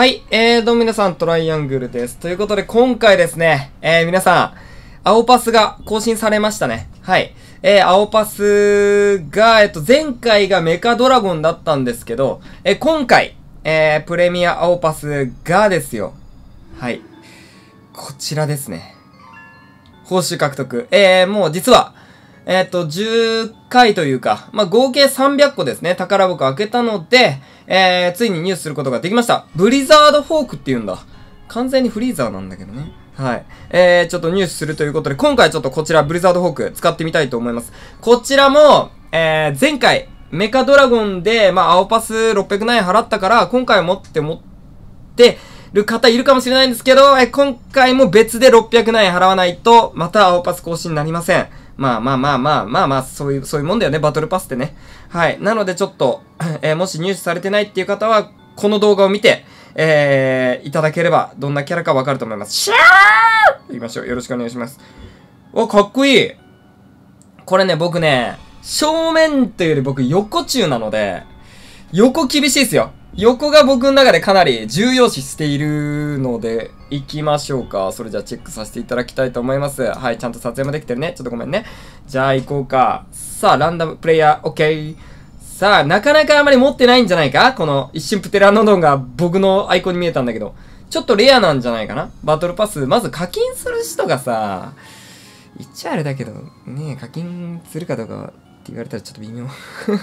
はい、えーと、皆さん、トライアングルです。ということで、今回ですね、えー、皆さん、青パスが更新されましたね。はい。えー、青パスが、えっと、前回がメカドラゴンだったんですけど、えー、今回、えー、プレミア青パスがですよ。はい。こちらですね。報酬獲得。えー、もう実は、えっ、ー、と、10回というか、まあ、合計300個ですね、宝箱開けたので、えー、ついに入手することができました。ブリザードフォークって言うんだ。完全にフリーザーなんだけどね。はい。えー、ちょっと入手するということで、今回ちょっとこちら、ブリザードフォーク使ってみたいと思います。こちらも、えー、前回、メカドラゴンで、まあ、青パス600万円払ったから、今回持って持ってる方いるかもしれないんですけど、え今回も別で600万円払わないと、また青パス更新になりません。まあまあまあまあまあまあ、そういう、そういうもんだよね、バトルパスってね。はい。なのでちょっと、えー、もし入手されてないっていう方は、この動画を見て、えー、いただければ、どんなキャラかわかると思います。シャー行きましょう。よろしくお願いします。わ、かっこいいこれね、僕ね、正面というより僕横中なので、横厳しいっすよ。横が僕の中でかなり重要視しているので、行きましょうか。それじゃあチェックさせていただきたいと思います。はい、ちゃんと撮影もできてるね。ちょっとごめんね。じゃあ行こうか。さあ、ランダムプレイヤー、オッケー。さあ、なかなかあまり持ってないんじゃないかこの一瞬プテラノドンが僕のアイコンに見えたんだけど。ちょっとレアなんじゃないかなバトルパス、まず課金する人がさ、言っちゃあれだけど、ね課金するかどうかって言われたらちょっと微妙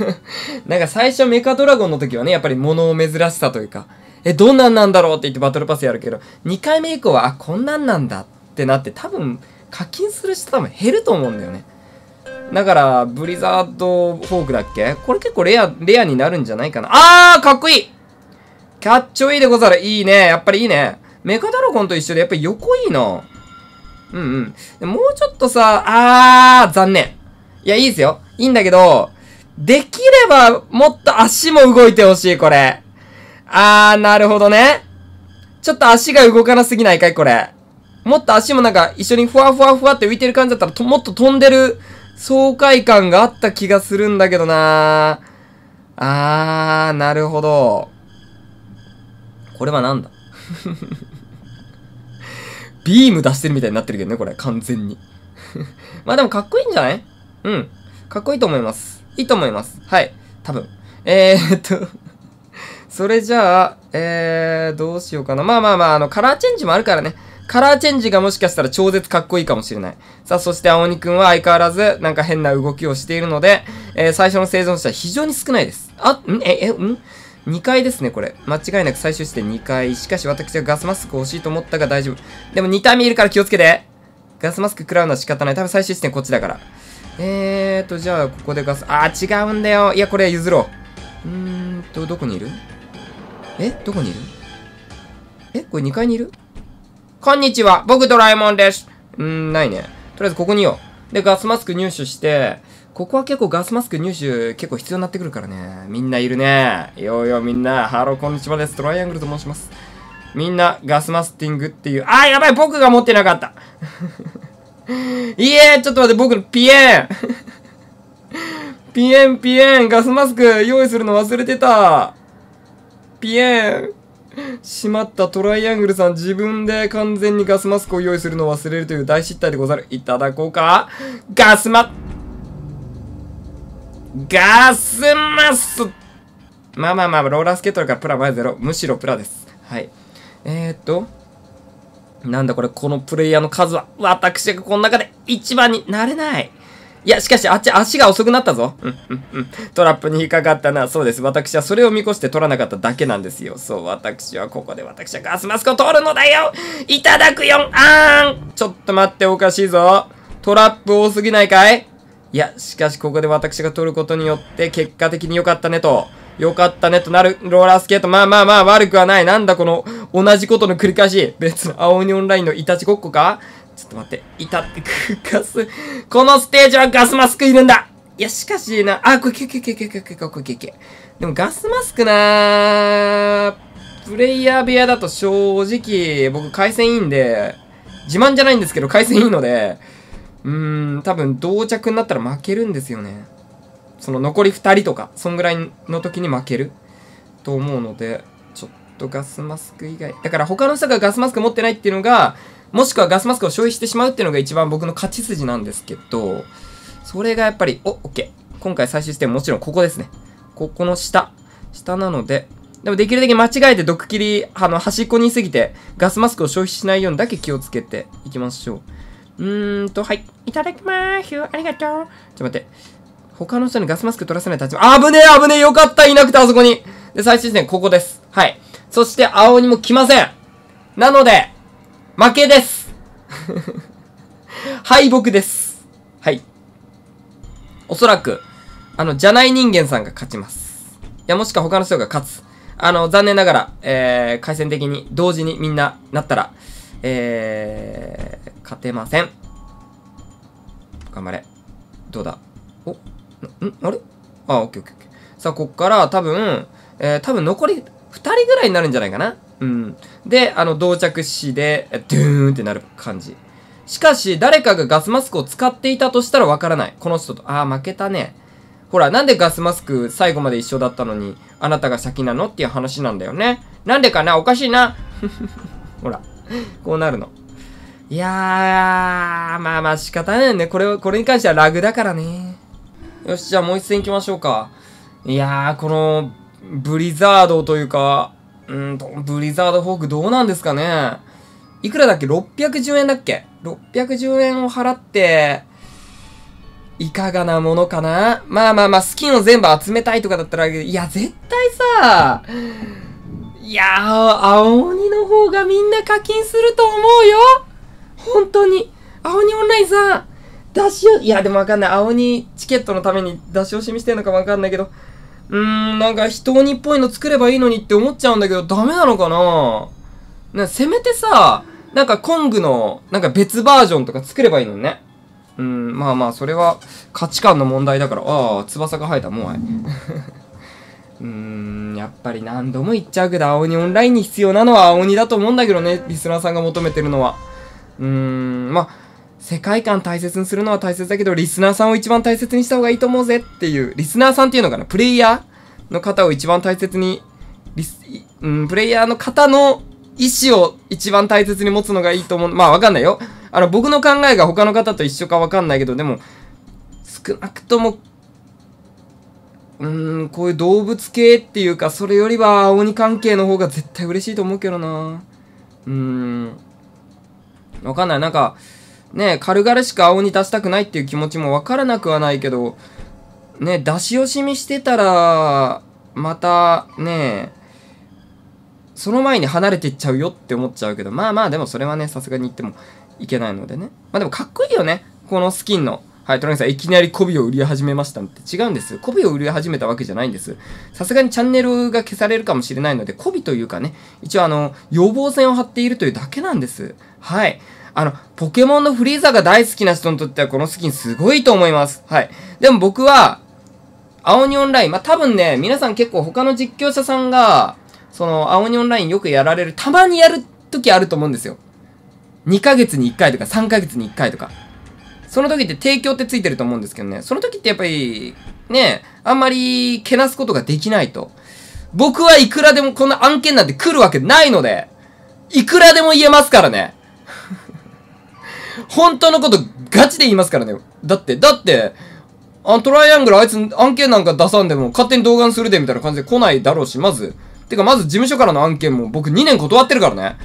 なんか最初メカドラゴンの時はね、やっぱり物を珍しさというか、え、どんなんなんだろうって言ってバトルパスやるけど、2回目以降は、あ、こんなんなんだってなって、多分課金する人多分減ると思うんだよね。だから、ブリザードフォークだっけこれ結構レア、レアになるんじゃないかな。あーかっこいいキャッチョいいでござる。いいね。やっぱりいいね。メカドラゴンと一緒で、やっぱり横いいな。うんうん。もうちょっとさ、あー、残念。いや、いいですよ。いいんだけど、できればもっと足も動いてほしい、これ。あー、なるほどね。ちょっと足が動かなすぎないかい、これ。もっと足もなんか一緒にふわふわふわって浮いてる感じだったらもっと飛んでる爽快感があった気がするんだけどなあー、なるほど。これはなんだ ビーム出してるみたいになってるけどね、これ、完全に まあでもかっこいいんじゃないうん。かっこいいと思います。いいと思います。はい。多分。えー、っと それじゃあ、えー、どうしようかな。まあまあまあ、あの、カラーチェンジもあるからね。カラーチェンジがもしかしたら超絶かっこいいかもしれない。さあ、そして青鬼くんは相変わらず、なんか変な動きをしているので、えー、最初の生存者非常に少ないです。あ、んえ、え、ん ?2 階ですね、これ。間違いなく最終して2階。しかし私はガスマスク欲しいと思ったが大丈夫。でも2体目いるから気をつけてガスマスク食らうのは仕方ない。多分最終地点こっちだから。えーと、じゃあ、ここでガス、あー、違うんだよ。いや、これ譲ろう。うーんと、どこにいるえどこにいるえこれ2階にいるこんにちは。僕ドラえもんです。うーん、ないね。とりあえずここによ。で、ガスマスク入手して、ここは結構ガスマスク入手結構必要になってくるからね。みんないるね。よよみんな。ハローこんにちはです。トライアングルと申します。みんなガスマスティングっていう。あーやばい僕が持ってなかったいえちょっと待って、僕、のピエンピエン、ピエン、ガスマスク用意するの忘れてた。ピエン。しまったトライアングルさん自分で完全にガスマスクを用意するのを忘れるという大失態でござる。いただこうかガスマ、ガスマスまあまあまあ、ローラースケートだからプラマイゼロ。むしろプラです。はい。えー、っと。なんだこれ、このプレイヤーの数は、私がこの中で一番になれない。いや、しかし、あっち足が遅くなったぞ。うん、うん、うん。トラップに引っかかったな。そうです。私はそれを見越して取らなかっただけなんですよ。そう、私はここで私はガスマスクを取るのだよいただくよあーんちょっと待って、おかしいぞ。トラップ多すぎないかいいや、しかしここで私が取ることによって結果的に良かったねと。よかったねとなる、ローラースケート。まあまあまあ、悪くはない。なんだこの、同じことの繰り返し。別の青鬼オンラインのイタチごっこかちょっと待って、いた、って、ガス、このステージはガスマスクいるんだいや、しかしな、あ、これ、けけけけけけけ、こけけ。でもガスマスクなプレイヤー部屋だと正直、僕回線いいんで、自慢じゃないんですけど、回線いいので、うーん、多分同着になったら負けるんですよね。その残り2人とか、そんぐらいの時に負けると思うので、ちょっとガスマスク以外。だから他の人がガスマスク持ってないっていうのが、もしくはガスマスクを消費してしまうっていうのが一番僕の勝ち筋なんですけど、それがやっぱり、お、OK。今回最終テ点もちろんここですね。ここの下。下なので、でもできるだけ間違えて毒切り、あの、端っこにいすぎて、ガスマスクを消費しないようにだけ気をつけていきましょう。うーんと、はい。いただきまーす。ありがとう。ちょっと待って。他の人にガスマスク取らせない立場。危ねえ、危ねえ、よかった、いなくて、あそこに。で、最終戦、ここです。はい。そして、青にも来ません。なので、負けです。敗北です。はい。おそらく、あの、じゃない人間さんが勝ちます。いや、もしくは他の人が勝つ。あの、残念ながら、えー、回線的に、同時にみんな、なったら、えー、勝てません。頑張れ。どうだおんあれあ、オッケーオッケーオッケー。さあ、こっから多分、えー、多分残り2人ぐらいになるんじゃないかな。うん。で、あの、到着しで、ドゥーンってなる感じ。しかし、誰かがガスマスクを使っていたとしたらわからない。この人と。ああ、負けたね。ほら、なんでガスマスク最後まで一緒だったのに、あなたが先なのっていう話なんだよね。なんでかなおかしいな。ほら、こうなるの。いやー、まあまあ仕方ないよね。これ、これに関してはラグだからね。よし、じゃあもう一戦行きましょうか。いやー、この、ブリザードというか、うんと、ブリザードフォークどうなんですかね。いくらだっけ ?610 円だっけ ?610 円を払って、いかがなものかなまあまあまあ、スキンを全部集めたいとかだったら、いや、絶対さ、いやー、青鬼の方がみんな課金すると思うよ本当に。青鬼オンラインさん、出し惜しいやでもわかんない青にチケットのために出し惜しみしてんのかわかんないけどうーんなんか人鬼っぽいの作ればいいのにって思っちゃうんだけどダメなのかななせめてさなんかコングのなんか別バージョンとか作ればいいのにねうんまあまあそれは価値観の問題だからああ翼が生えたもんあい うーんやっぱり何度も言っちゃうけど青鬼オンラインに必要なのは青鬼だと思うんだけどねリスナーさんが求めてるのはうーんまあ世界観大切にするのは大切だけど、リスナーさんを一番大切にした方がいいと思うぜっていう、リスナーさんっていうのかな、プレイヤーの方を一番大切に、リス、うん、プレイヤーの方の意思を一番大切に持つのがいいと思う。まあわかんないよ。あの、僕の考えが他の方と一緒かわかんないけど、でも、少なくとも、うーん、こういう動物系っていうか、それよりは鬼関係の方が絶対嬉しいと思うけどな。うーん。わかんない。なんか、ね、軽々しく青に出したくないっていう気持ちもわからなくはないけど、ね、出し惜しみしてたら、また、ね、その前に離れていっちゃうよって思っちゃうけど、まあまあ、でもそれはね、さすがに言ってもいけないのでね。まあでもかっこいいよね、このスキンの。はい、トランさん、いきなり媚びを売り始めましたって違うんです。媚びを売り始めたわけじゃないんです。さすがにチャンネルが消されるかもしれないので、媚びというかね、一応あの、予防線を張っているというだけなんです。はい。あの、ポケモンのフリーザが大好きな人にとってはこのスキンすごいと思います。はい。でも僕は、青鬼オンライン、まあ、多分ね、皆さん結構他の実況者さんが、その、青鬼オンラインよくやられる、たまにやる時あると思うんですよ。2ヶ月に1回とか3ヶ月に1回とか。その時って提供ってついてると思うんですけどね。その時ってやっぱり、ね、あんまりけなすことができないと。僕はいくらでもこんな案件なんて来るわけないので、いくらでも言えますからね。本当のことガチで言いますからね。だって、だって、あトライアングルあいつ案件なんか出さんでも勝手に動画するでみたいな感じで来ないだろうし、まず。てか、まず事務所からの案件も僕2年断ってるからね。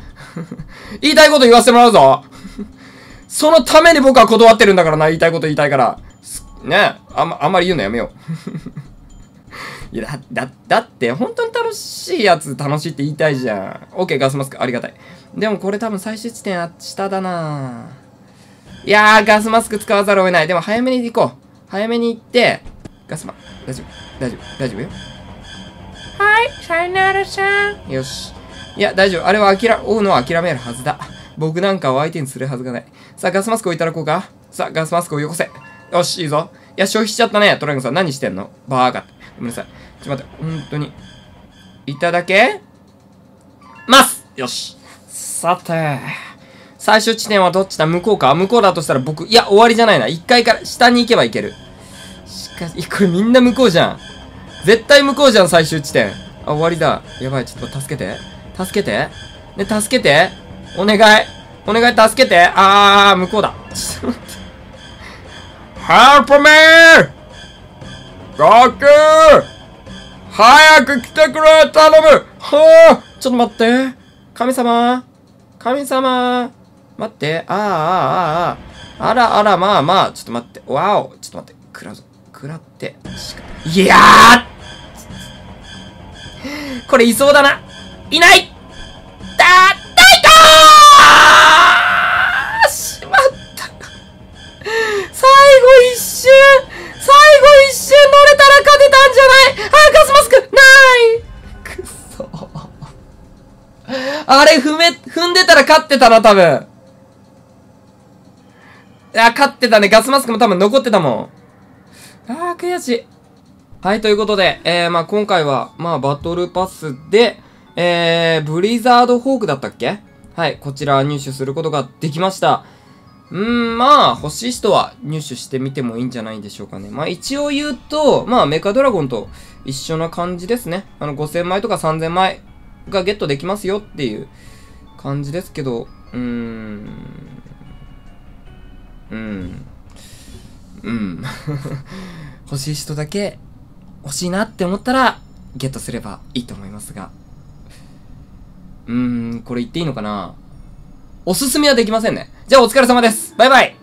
言いたいこと言わせてもらうぞそのために僕は断ってるんだからな、言いたいこと言いたいから。ねあんま、あんまり言うのやめよう。いや、だ、だって、本当に楽しいやつ楽しいって言いたいじゃん。OK、ガスマスク、ありがたい。でもこれ多分最終地点は下だなぁ。いやー、ガスマスク使わざるを得ない。でも早めに行こう。早めに行って、ガスマ大丈夫、大丈夫、大丈夫よ。はい、さよルちゃん。よし。いや、大丈夫。あれは諦、追うのは諦めるはずだ。僕なんかを相手にするはずがない。さあ、ガスマスクをいただこうか。さあ、ガスマスクをよこせ。よし、いいぞ。いや、消費しちゃったね。トランクさん、何してんのバーガー。ごめんなさい。ちょっと待って、本当に。いただけますよし。さて。最終地点はどっちだ向こうか向こうだとしたら僕、いや、終わりじゃないな。1階から下に行けば行ける。しかし、これみんな向こうじゃん。絶対向こうじゃん、最終地点。あ、終わりだ。やばい、ちょっと助けて。助けて。ね、助けて。お願い。お願い、助けて。あー、向こうだ。ちょっと待って。Help me! ガク早く来てくれ頼むはあちょっと待って。神様神様待って。ああ、ああ、ああ。あらあら、まあまあ。ちょっと待って。わお。ちょっと待って。食らうぞ。食らって。いやーこれいそうだな。いないだーいたーしまった最後一瞬最後一瞬乗れたら勝てたんじゃないあーガスマスクないくそあれ踏め、踏んでたら勝ってたな、多分。や、勝ってたね。ガスマスクも多分残ってたもん。あー、悔しい。はい、ということで、えー、まあ今回は、まあバトルパスで、えー、ブリザードホークだったっけはい、こちら入手することができました。うん、まあ、欲しい人は入手してみてもいいんじゃないでしょうかね。まあ一応言うと、まあメカドラゴンと一緒な感じですね。あの5000枚とか3000枚がゲットできますよっていう感じですけど、うーん。うんうん 欲しい人だけ欲しいなって思ったらゲットすればいいと思いますがうーんこれ言っていいのかなおすすめはできませんねじゃあお疲れ様ですバイバイ